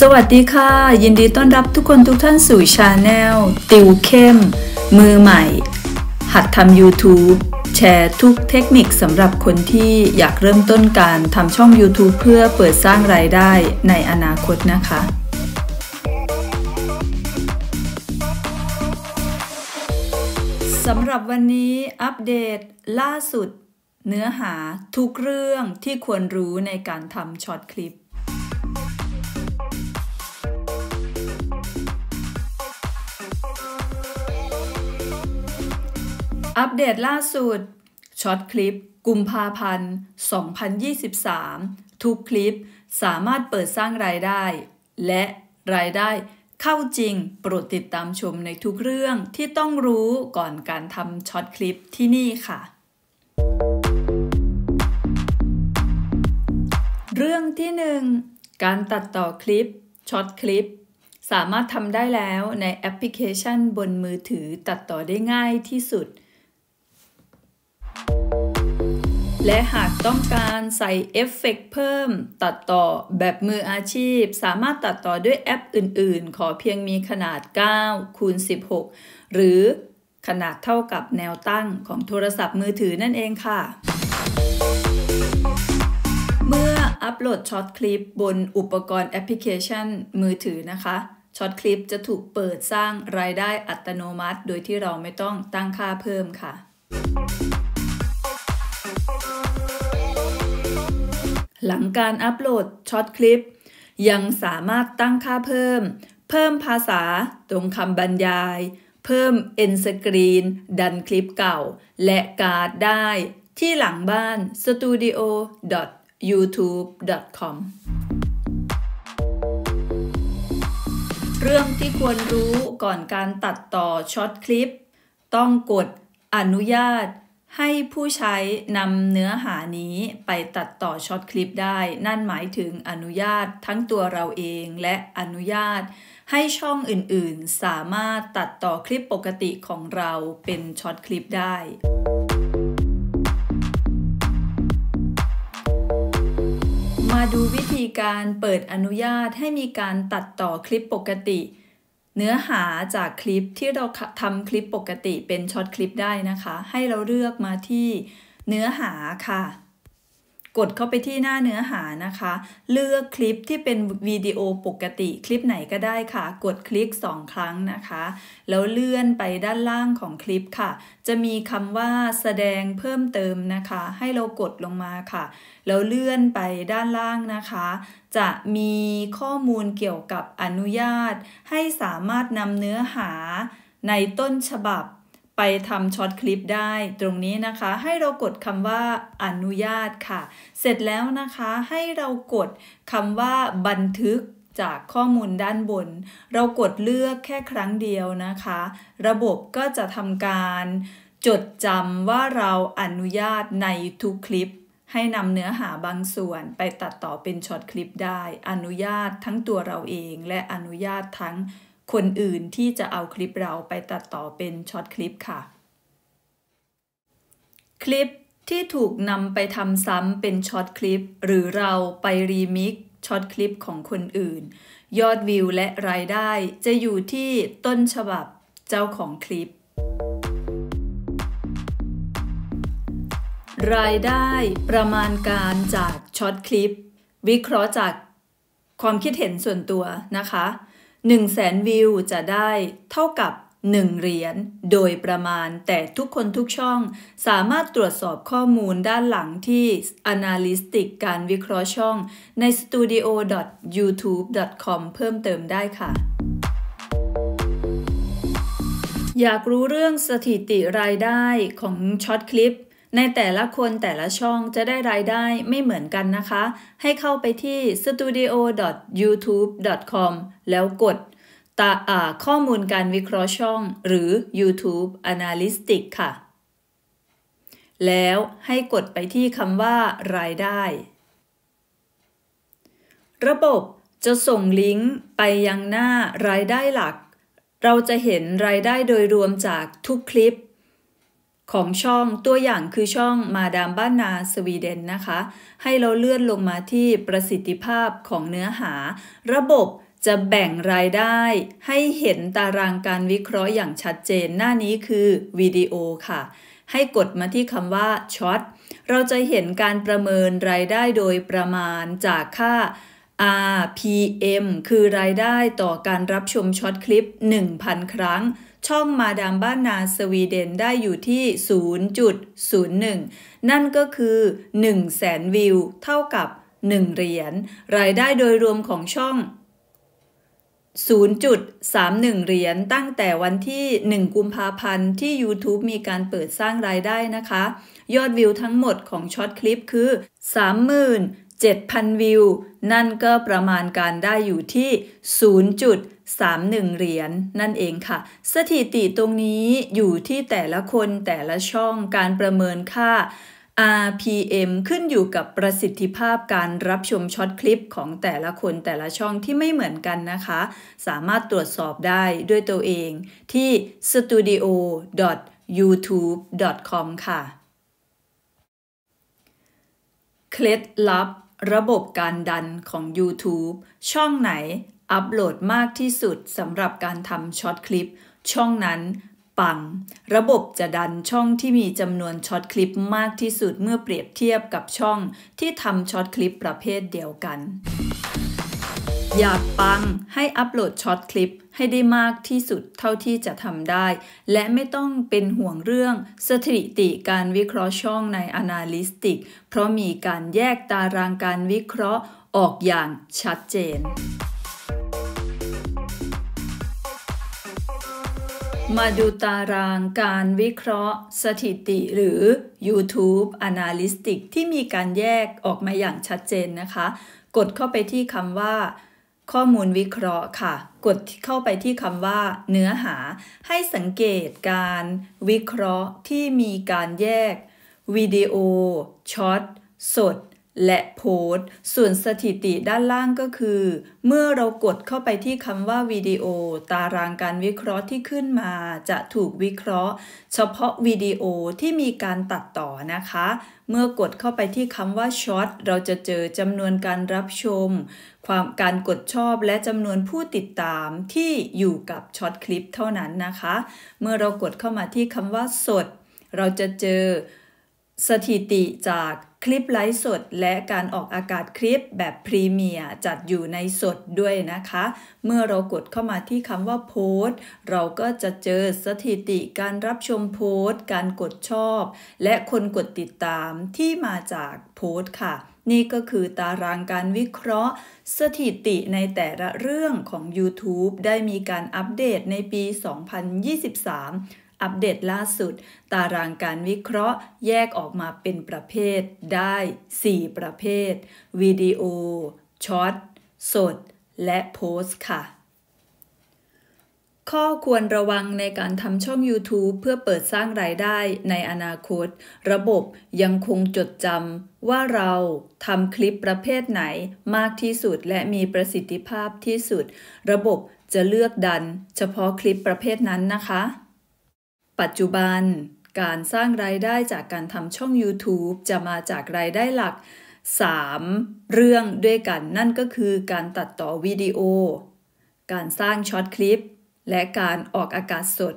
สวัสดีค่ะ ยินดีต้อนรับทุกคนทุกท่านสู่ชาแนลติวเข้มมือใหม่ หัดทำ YouTube แชร์ทุกเทคนิคสำหรับคนที่อยากเริ่มต้นการทำช่อง YouTube เพื่อเปิดสร้างรายได้ในอนาคตนะคะสำหรับวันนี้อัปเดตล่าสุด เนื้อหาทุกเรื่องที่ควรรู้ในการทำช็อตคลิปอัปเดตล่าสุดช็อตคลิปกุมภาพันธ์ 2023 ทุกคลิปสามารถเปิดสร้างรายได้ และรายได้เข้าจริงโปรดติดตามชมในทุกเรื่องที่ต้องรู้ก่อนการทำช็อตคลิปที่นี่ค่ะ เรื่องที่ 1 การตัดต่อคลิปช็อตคลิปสามารถทำได้แล้วในแอปพลิเคชันบนมือถือตัดต่อได้ง่ายที่สุดและหากต้องการใส่เอฟเฟกเพิ่ม ตัดต่อแบบมืออาชีพ สามารถตัดต่อด้วยแอปอื่น ๆ ขอเพียงมีขนาด 9 คูณ 16 หรือขนาดเท่ากับแนวตั้งของโทรศัพท์มือถือนั่นเองค่ะ เมื่ออัปโหลดช็อตคลิปบนอุปกรณ์แอปพลิเคชันมือถือนะคะช็อตคลิปจะถูกเปิดสร้างรายได้อัตโนมัติโดยที่เราไม่ต้องตั้งค่าเพิ่มค่ะหลังการอัปโหลดช็อตคลิป ยังสามารถตั้งค่าเพิ่ม เพิ่มภาษาตรงคำบรรยาย เพิ่มเอนสกรีนดันคลิปเก่า และการ์ดได้ที่หลังบ้าน studio.youtube.com เรื่องที่ควรรู้ก่อนการตัดต่อช็อตคลิป ต้องกดอนุญาตให้ผู้ใช้นำเนื้อหานี้ไปตัดต่อช็อตคลิปได้ นั่นหมายถึงอนุญาตทั้งตัวเราเองและอนุญาต ให้ช่องอื่นๆ สามารถตัดต่อคลิปปกติของเราเป็นช็อตคลิปได้ มาดูวิธีการเปิดอนุญาตให้มีการตัดต่อคลิปปกติเนื้อหาจากคลิปที่เราทำคลิปปกติเป็นช็อตคลิปได้นะคะ ให้เราเลือกมาที่เนื้อหาค่ะกดเข้าไปที่หน้าเนื้อหานะคะ เลือกคลิปที่เป็นวิดีโอปกติ คลิปไหนก็ได้ค่ะ กดคลิก2ครั้งนะคะ แล้วเลื่อนไปด้านล่างของคลิปค่ะ จะมีคำว่าแสดงเพิ่มเติมนะคะ ให้เรากดลงมาค่ะ แล้วเลื่อนไปด้านล่างนะคะ จะมีข้อมูลเกี่ยวกับอนุญาต ให้สามารถนำเนื้อหาในต้นฉบับไปทำช็อตคลิปได้ตรงนี้นะคะให้เรากดคำว่าอนุญาตค่ะ เสร็จแล้วนะคะให้เรากดคำว่าบันทึกจากข้อมูลด้านบน เรากดเลือกแค่ครั้งเดียวนะคะ ระบบก็จะทำการ จดจำว่าเราอนุญาตในทุกคลิป ให้นำเนื้อหาบางส่วนไปตัดต่อเป็นช็อตคลิปได้อนุญาตทั้งตัวเราเองและอนุญาตทั้งคนอื่นที่จะเอาคลิปเราไปตัดต่อเป็นช็อตคลิปค่ะ คลิปที่ถูกนำไปทำซ้ำเป็นช็อตคลิปหรือเราไปรีมิกช็อตคลิปของคนอื่น ยอดวิวและรายได้จะอยู่ที่ต้นฉบับเจ้าของคลิป รายได้ประมาณการจากช็อตคลิปวิเคราะห์จากความคิดเห็นส่วนตัวนะคะ1 0 0 0 0แสนวิวจะได้เท่ากับ 1เหรียญโดยประมาณแต่ทุกคนทุกช่อง สามารถตรวจสอบข้อมูลด้านหลังที่ Analytics การวิเคราะห์ช่องใน studio.youtube.com เพิ่มเติมได้ค่ะ อยากรู้เรื่องสถิติรายได้ของช็อตคลิปในแต่ละคนแต่ละช่องจะได้รายได้ไม่เหมือนกันนะคะ ให้เข้าไปที่ studio.youtube.com แล้วกดตาข้อมูลการวิเคราะห์ช่อง หรือ YouTube Analytics ค่ะ แล้วให้กดไปที่คำว่า รายได้ ระบบจะส่งลิงก์ไปยังหน้ารายได้หลัก เราจะเห็นรายได้โดยรวมจากทุกคลิปของช่องตัวอย่างคือช่องมาดามบ้านนาสวีเดนนะคะ ให้เราเลื่อนลงมาที่ประสิทธิภาพของเนื้อหาระบบจะแบ่งรายได้ ให้เห็นตารางการวิเคราะห์อย่างชัดเจนหน้านี้คือวิดีโอค่ะ ให้กดมาที่คำว่าช็อตเราจะเห็นการประเมินรายได้โดยประมาณจากค่า RPM คือรายได้ต่อการรับชมช็อตคลิป1,000 ครั้งช่องมาดามบ้านนาสวีเดนได้อยู่ที่ 0.01 นั่นก็คือ1แสนวิวเท่ากับ 1 เหรียญ รายได้โดยรวมของช่อง 0.31 เหรียญ ตั้งแต่วันที่ 1 กุมภาพันธ์ ที่ YouTube มีการเปิดสร้างรายได้นะคะ ยอดวิวทั้งหมดของช็อตคลิปคือ 37,000 วิว นั่นก็ประมาณการได้อยู่ที่0 31เหรียญนนั่นเองค่ะ สถิติตรงนี้อยู่ที่แต่ละคนแต่ละช่องการประเมินค่า RPM ขึ้นอยู่กับประสิทธิภาพการรับชมช็อตคลิปของแต่ละคนแต่ละช่องที่ไม่เหมือนกันนะคะ สามารถตรวจสอบได้ด้วยตัวเองที่ studio.youtube.com ค่ะเคล็ดลับระบบการดันของ YouTube ช่องไหนอัปโหลดมากที่สุดสำหรับการทำช็อตคลิปช่องนั้น ปัง ระบบจะดันช่องที่มีจำนวนช็อตคลิปมากที่สุดเมื่อเปรียบเทียบกับช่องที่ทำช็อตคลิปประเภทเดียวกัน อยากปังให้อัปโหลดช็อตคลิป ให้ได้มากที่สุดเท่าที่จะทำได้ และไม่ต้องเป็นห่วงเรื่องสถิติการวิเคราะห์ช่องใน Analytics เพราะมีการแยกตารางการวิเคราะห์ออกอย่างชัดเจนมาดูตารางการวิเคราะห์สถิติหรือ YouTube Analytics ที่มีการแยกออกมาอย่างชัดเจนนะคะ กดเข้าไปที่คำว่า ข้อมูลวิเคราะห์ค่ะ กดเข้าไปที่คำว่า เนื้อหา ให้สังเกตการวิเคราะห์ที่มีการแยก วิดีโอช็อตสดและโพสส่วนสถิติด้านล่างก็คือ เมื่อเรากดเข้าไปที่คำว่าวิดีโอ ตารางการวิเคราะห์ที่ขึ้นมา จะถูกวิเคราะห์ เฉพาะวิดีโอที่มีการตัดต่อนะคะ เมื่อกดเข้าไปที่คำว่าช็อตเราจะเจอจำนวนการรับชม ความการกดชอบและจำนวนผู้ติดตามที่อยู่กับช็อตคลิปเท่านั้นนะคะ เมื่อเรากดเข้ามาที่คำว่าสด เราจะเจอสถิติจากคลิปไลฟ์สดและการออกอากาศคลิปแบบพรีเมียร์จัดอยู่ในสดด้วยนะคะ เมื่อเรากดเข้ามาที่คำว่าโพสเราก็จะเจอสถิติการรับชมโพสการกดชอบและคนกดติดตามที่มาจากโพสค่ะ นี่ก็คือตารางการวิเคราะห์สถิติในแต่ละเรื่องของ YouTube ได้มีการอัปเดตในปี 2023อัปเดตล่าสุด ตารางการวิเคราะห์ แยกออกมาเป็นประเภทได้ 4 ประเภท วิดีโอช็อตสด และโพสค่ะ ข้อควรระวังในการทำช่อง YouTube เพื่อเปิดสร้างรายได้ในอนาคต ระบบยังคงจดจำว่าเราทำคลิปประเภทไหนมากที่สุดและมีประสิทธิภาพที่สุด ระบบจะเลือกดันเฉพาะคลิปประเภทนั้นนะคะปัจจุบันการสร้างรายได้จากการทำช่อง YouTube จะมาจากรายได้หลัก 3 เรื่องด้วยกันนั่นก็คือการตัดต่อวิดีโอ การสร้างช็อตคลิป และการออกอากาศสด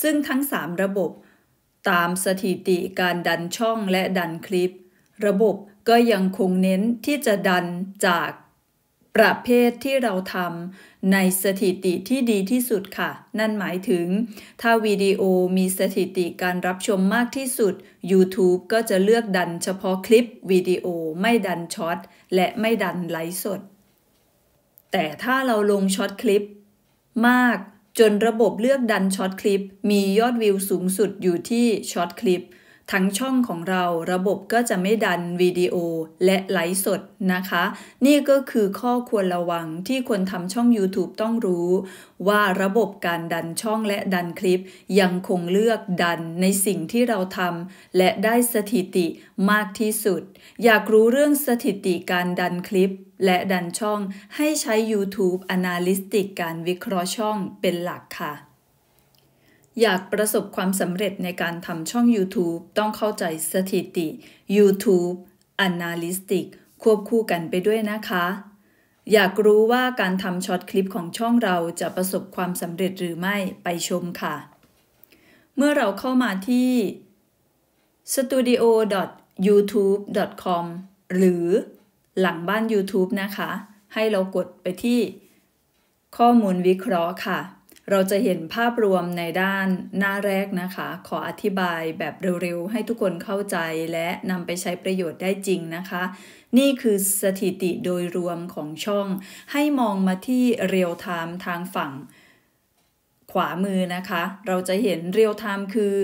ซึ่งทั้ง 3 ระบบ ตามสถิติการดันช่องและดันคลิป ระบบก็ยังคงเน้นที่จะดันจากประเภทที่เราทำในสถิติที่ดีที่สุดค่ะ นั่นหมายถึง ถ้าวิดีโอมีสถิติการรับชมมากที่สุด YouTube ก็จะเลือกดันเฉพาะคลิปวิดีโอไม่ดันช็อตและไม่ดันไลฟ์สด แต่ถ้าเราลงช็อตคลิป มากจนระบบเลือกดันช็อตคลิป มียอดวิวสูงสุดอยู่ที่ช็อตคลิปทั้งช่องของเราระบบก็จะไม่ดันวิดีโอและไลฟ์สดนะคะ นี่ก็คือข้อควรระวังที่คนทำช่อง YouTube ต้องรู้ ว่าระบบการดันช่องและดันคลิป ยังคงเลือกดันในสิ่งที่เราทำและได้สถิติมากที่สุด อยากรู้เรื่องสถิติการดันคลิปและดันช่องให้ใช้ YouTube Analytics การวิเคราะห์ช่องเป็นหลักค่ะอยากประสบความสำเร็จในการทำช่อง YouTube ต้องเข้าใจสถิติ YouTube Analytics ควบคู่กันไปด้วยนะคะ อยากรู้ว่าการทำช็อตคลิปของช่องเราจะประสบความสำเร็จหรือไม่ไปชมค่ะ เมื่อเราเข้ามาที่ studio.youtube.com หรือหลังบ้าน YouTube นะคะ ให้เรากดไปที่ข้อมูลวิเคราะห์ค่ะเราจะเห็นภาพรวมในด้านหน้าแรกนะคะ ขออธิบายแบบเร็วๆ ให้ทุกคนเข้าใจและนำไปใช้ประโยชน์ได้จริงนะคะ นี่คือสถิติโดยรวมของช่อง ให้มองมาที่เรียลไทม์ทางฝั่ง ขวามือนะคะ เราจะเห็นเรียลไทม์คือ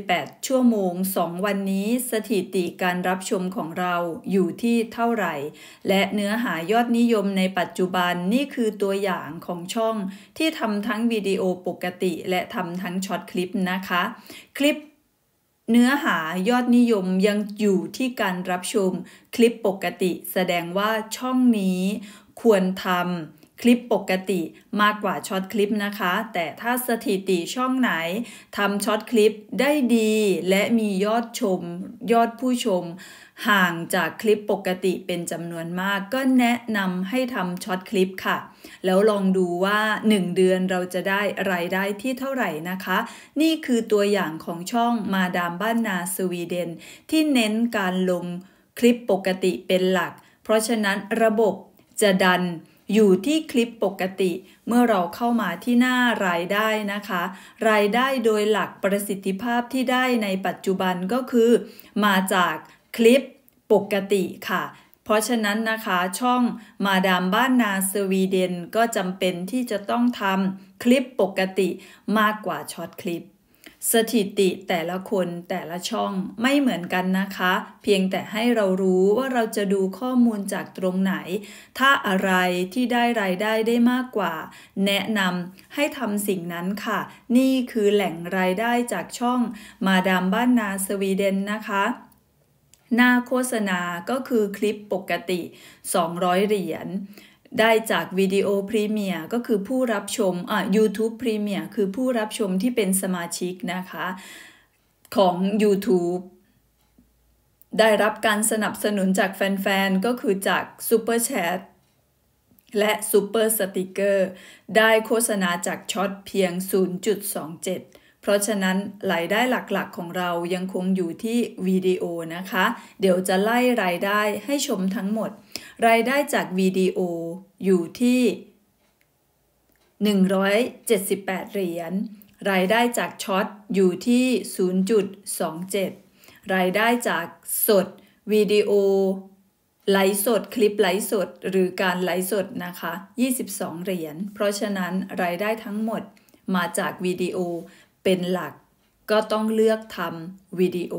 48 ชั่วโมง 2 วันนี้สถิติการรับชมของเราอยู่ที่เท่าไหร่ และเนื้อหายอดนิยมในปัจจุบันนี่คือตัวอย่างของช่องที่ทำทั้งวิดีโอปกติและทำทั้งช็อตคลิปนะคะคลิปเนื้อหายอดนิยมยังอยู่ที่การรับชม คลิปปกติแสดงว่าช่องนี้ควรทำคลิปปกติมากกว่าช็อตคลิปนะคะ แต่ถ้าสถิติช่องไหนทำช็อตคลิปได้ดีและมียอดชม ยอดผู้ชม ห่างจากคลิปปกติเป็นจำนวนมากก็แนะนำให้ทำช็อตคลิปค่ะ แล้วลองดูว่า 1 เดือนเราจะได้รายได้ที่เท่าไหร่นะคะ นี่คือตัวอย่างของช่องมาดามบ้านนาสวีเดน ที่เน้นการลงคลิปปกติเป็นหลัก เพราะฉะนั้นระบบจะดันอยู่ที่คลิปปกติเมื่อเราเข้ามาที่หน้ารายได้นะคะ รายได้โดยหลักประสิทธิภาพที่ได้ในปัจจุบันก็คือ มาจากคลิปปกติค่ะ เพราะฉะนั้นนะคะช่องมาดามบ้านนาสวีเดน ก็จำเป็นที่จะต้องทำคลิปปกติมากกว่าช็อตคลิปสถิติแต่ละคนแต่ละช่องไม่เหมือนกันนะคะ เพียงแต่ให้เรารู้ว่าเราจะดูข้อมูลจากตรงไหน ถ้าอะไรที่ได้รายได้ได้มากกว่าแนะนำให้ทำสิ่งนั้นค่ะ นี่คือแหล่งรายได้จากช่อง มาดามบ้านนาสวีเดนนะคะ หน้าโฆษณาก็คือคลิปปกติ 200 เหรียญได้จากวิดีโอพรีเมียร์ก็คือผู้รับชม อ่า YouTube พรีเมียร์คือผู้รับชมที่เป็นสมาชิกนะคะ ของ YouTube ได้รับการสนับสนุนจากแฟนๆก็คือจากซูเปอร์แชทและซูเปอร์สติกเกอร์ได้โฆษณาจากช็อตเพียง 0.27เพราะฉะนั้นรายได้หลักๆของเรายังคงอยู่ที่วิดีโอนะคะ เดี๋ยวจะไล่รายได้ให้ชมทั้งหมด รายได้จากวิดีโออยู่ที่178เหรียญ รายได้จากช็อตอยู่ที่ 0.27 รายได้จากสดวิดีโอไลฟ์สดคลิปไลฟ์สดหรือการไลฟ์สดนะคะ 22เหรียญ เพราะฉะนั้นรายได้ทั้งหมดมาจากวิดีโอเป็นหลัก ก็ต้องเลือกทำวิดีโอ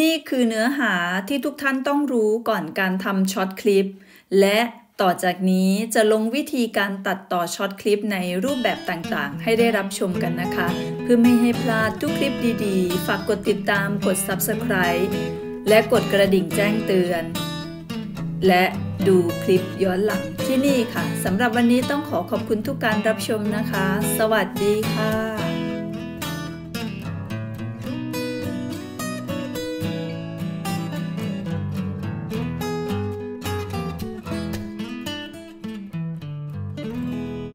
นี่คือเนื้อหาที่ทุกท่านต้องรู้ก่อนการทำช็อตคลิป และต่อจากนี้จะลงวิธีการตัดต่อช็อตคลิปในรูปแบบต่างๆ ให้ได้รับชมกันนะคะ เพื่อไม่ให้พลาดทุกคลิปดี ๆ ฝากกดติดตามกด Subscribe และกดกระดิ่งแจ้งเตือน และดูคลิปย้อนหลังที่นี่ค่ะ สำหรับวันนี้ต้องขอขอบคุณทุกการรับชมนะคะ สวัสดีค่ะ